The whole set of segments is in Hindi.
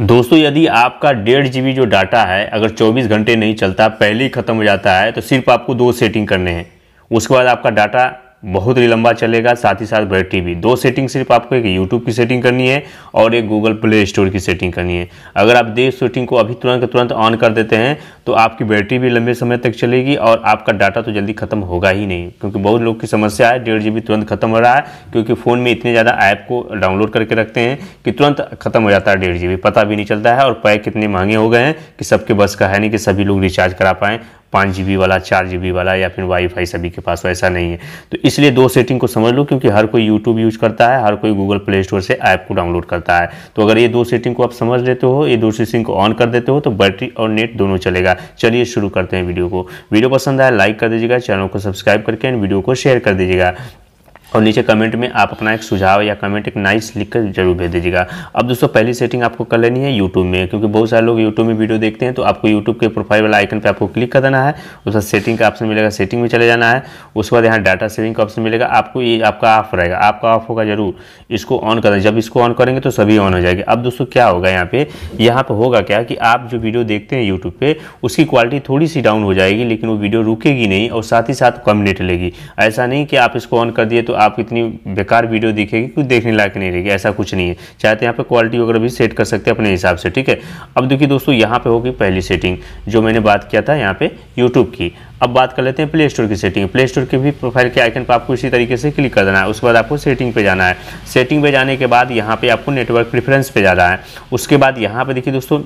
दोस्तों यदि आपका डेढ़ जी जो डाटा है अगर 24 घंटे नहीं चलता पहले ही ख़त्म हो जाता है तो सिर्फ आपको दो सेटिंग करने हैं उसके बाद आपका डाटा बहुत ही लंबा चलेगा साथ ही साथ ब्रेड टीवी दो सेटिंग सिर्फ आपको एक यूट्यूब की सेटिंग करनी है और एक गूगल प्ले स्टोर की सेटिंग करनी है अगर आप देव सेटिंग को अभी तुरंत तुरंत ऑन कर देते हैं तो आपकी बैटरी भी लंबे समय तक चलेगी और आपका डाटा तो जल्दी खत्म होगा ही नहीं क्योंकि बहुत लोग की समस्या है डेढ़ जी तुरंत खत्म हो रहा है क्योंकि फ़ोन में इतने ज़्यादा ऐप को डाउनलोड करके रखते हैं कि तुरंत खत्म हो जाता है डेढ़ जी पता भी नहीं चलता है और पैक इतने महंगे हो गए हैं कि सबके बस का है नहीं कि सभी लोग रिचार्ज करा पाएँ पाँच जी वाला चार जी वाला या फिर वाईफाई सभी के पास वैसा नहीं है तो इसलिए दो सेटिंग को समझ लो क्योंकि हर कोई यूट्यूब यूज़ करता है हर कोई गूगल प्ले स्टोर से ऐप को डाउनलोड करता है तो अगर ये दो सेटिंग को आप समझ लेते हो ये दो सेटिंग को ऑन कर देते हो तो बैटरी और नेट दोनों चलेगा चलिए शुरू करते हैं वीडियो को वीडियो पसंद आया लाइक कर दीजिएगा चैनल को सब्सक्राइब करके एंड वीडियो को शेयर कर दीजिएगा और नीचे कमेंट में आप अपना एक सुझाव या कमेंट एक नाइस लिख कर जरूर भेज दीजिएगा अब दोस्तों पहली सेटिंग आपको कर लेनी है यूट्यूब में क्योंकि बहुत सारे लोग यूट्यूब में वीडियो देखते हैं तो आपको यूट्यूब के प्रोफाइल वाला आइकन पे आपको क्लिक कर देना है उसका बाद सेटिंग का ऑप्शन मिलेगा सेटिंग में चले जाना है उसके बाद यहाँ डाटा सेविंग का ऑप्शन मिलेगा आपको ये आपका ऑफ रहेगा आपका ऑफ होगा जरूर इसको ऑन करना जब इसको ऑन करेंगे तो सभी ऑन हो जाएगी अब दोस्तों क्या होगा यहाँ पे यहाँ पर होगा क्या कि आप जो वीडियो देखते हैं यूट्यूब पर उसकी क्वालिटी थोड़ी सी डाउन हो जाएगी लेकिन वो वीडियो रुकेगी नहीं और साथ ही साथ कम नेट लेगी ऐसा नहीं कि आप इसको ऑन कर दिए तो आपको इतनी बेकार वीडियो दिखेगी कुछ देखने लायक नहीं रहेगी ऐसा कुछ नहीं है चाहे तो यहाँ पर क्वालिटी वगैरह भी सेट कर सकते हैं अपने हिसाब से ठीक है अब देखिए दोस्तों यहाँ पर होगी पहली सेटिंग जो मैंने बात किया था यहाँ पर यूट्यूब की अब बात कर लेते हैं प्ले स्टोर की सेटिंग प्ले स्टोर के भी प्रोफाइल के आइकन पर आपको इसी तरीके से क्लिक कर देना है उसके बाद आपको सेटिंग पे जाना है सेटिंग पे जाने के बाद यहाँ पे आपको नेटवर्क प्रेफरेंस पे जाना है उसके बाद यहाँ पे देखिए दोस्तों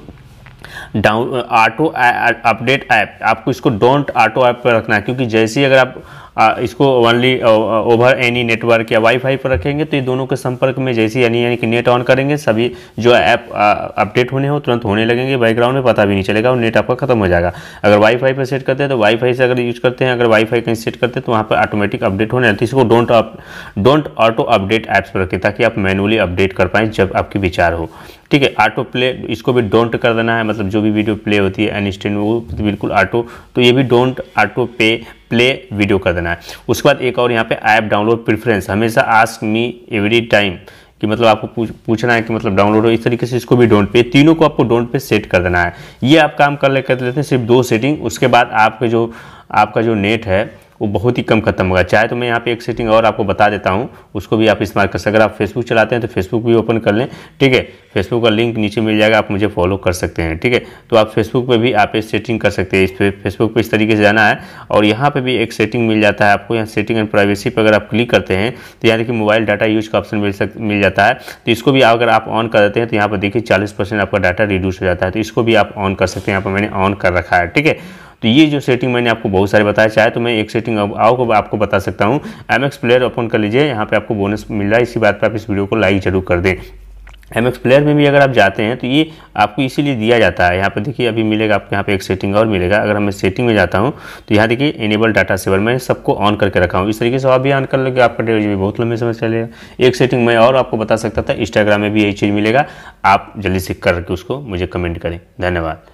डाउन ऑटो अपडेट ऐप आपको इसको डोंट ऑटो ऐप पर रखना है क्योंकि जैसे ही अगर आप आ, इसको ओनली ओवर एनी नेटवर्क या वाईफाई पर रखेंगे तो ये दोनों के संपर्क में जैसे ही यानी यानी कि नेट ऑन करेंगे सभी जो ऐप अपडेट होने हो तुरंत होने लगेंगे बैकग्राउंड में पता भी नहीं चलेगा और नेट आपका खत्म हो जाएगा अगर वाईफाई पर सेट करते हैं तो वाईफाई से अगर यूज करते हैं अगर वाईफाई कहीं सेट करते हैं तो वहाँ पर ऑटोमेटिक अपडेट होने लगती है इसको don't don't auto update apps पर रखें ताकि आप मैनुअली अपडेट कर पाएँ जब आपकी विचार हो ठीक है ऑटो प्ले इसको भी डोंट कर देना है मतलब जो भी वीडियो प्ले होती है अनस्टैंड वो बिल्कुल ऑटो तो ये भी डोंट ऑटो पे प्ले वीडियो कर देना है उसके बाद एक और यहाँ पे ऐप डाउनलोड प्रिफरेंस हमेशा आस्क मी एवरी टाइम कि मतलब आपको पूछ, पूछना है कि मतलब डाउनलोड हो इस तरीके से इसको भी डोंट पे तीनों को आपको डोंट पे सेट कर देना है ये आप काम कर ले कर लेते हैं सिर्फ दो सेटिंग उसके बाद आपके जो आपका जो नेट है वो बहुत ही कम खत्म होगा चाहे तो मैं यहाँ पे एक सेटिंग और आपको बता देता हूँ उसको भी आप इस्तेमाल कर सकते अगर आप फेसबुक चलाते हैं तो फेसबुक भी ओपन कर लें ठीक है फेसबुक का लिंक नीचे मिल जाएगा आप मुझे फॉलो कर सकते हैं ठीक है तो आप फेसबुक पर भी आप सेटिंग कर सकते हैं इस फेसबुक पर इस तरीके से जाना है और यहाँ पर भी एक सेटिंग मिल जाता है आपको यहाँ सेटिंग एंड प्राइवेसी पर अगर आप क्लिक करते हैं तो यहाँ देखिए मोबाइल डाटा यूज का ऑप्शन मिल मिल जाता है तो इसको भी अगर आप ऑन कर देते हैं तो यहाँ पर देखिए चालीस आपका डाटा रिड्यूस हो जाता है तो इसको भी आप ऑन कर सकते हैं यहाँ पर मैंने ऑन कर रखा है ठीक है तो ये जो सेटिंग मैंने आपको बहुत सारे बताया चाहे तो मैं एक सेटिंग अब आओ आपको बता सकता हूँ एम एक्स प्लेयर ओपन कर लीजिए यहाँ पे आपको बोनस मिल रहा है इसी बात पर आप इस वीडियो को लाइक जरूर कर दें एम एक्स प्लेयर में भी अगर आप जाते हैं तो ये आपको इसीलिए दिया जाता है यहाँ पर देखिए अभी मिलेगा आपको यहाँ पे एक सेटिंग और मिलेगा अगर मैं सेटिंग में जाता हूँ तो यहाँ देखिए इनेबल डाटा सेवर मैं सबको ऑन करके रखा हूँ इस तरीके से आप भी ऑन कर लोगे आपका डेढ़ जी बहुत लंबे समय चलेगा एक सेटिंग मैं और आपको बता सकता था इंस्टाग्राम में भी यही चीज़ मिलेगा आप जल्दी से करके उसको मुझे कमेंट करें धन्यवाद